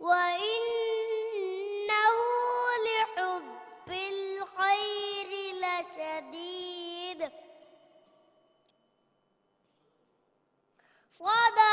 وإنه لحب الخير لشديد صدق